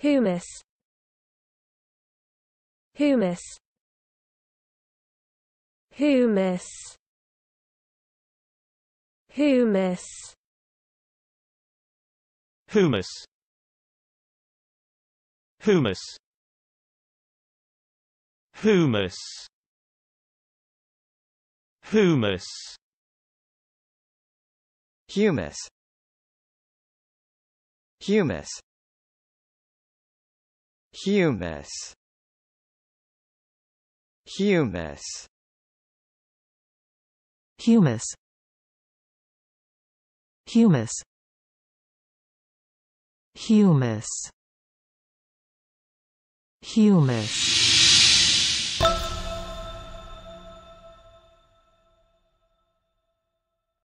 Humus Humus Humus Humus Humus Humus Humus Humus Humus Humus Humus Humus Humus Humus Humus Humus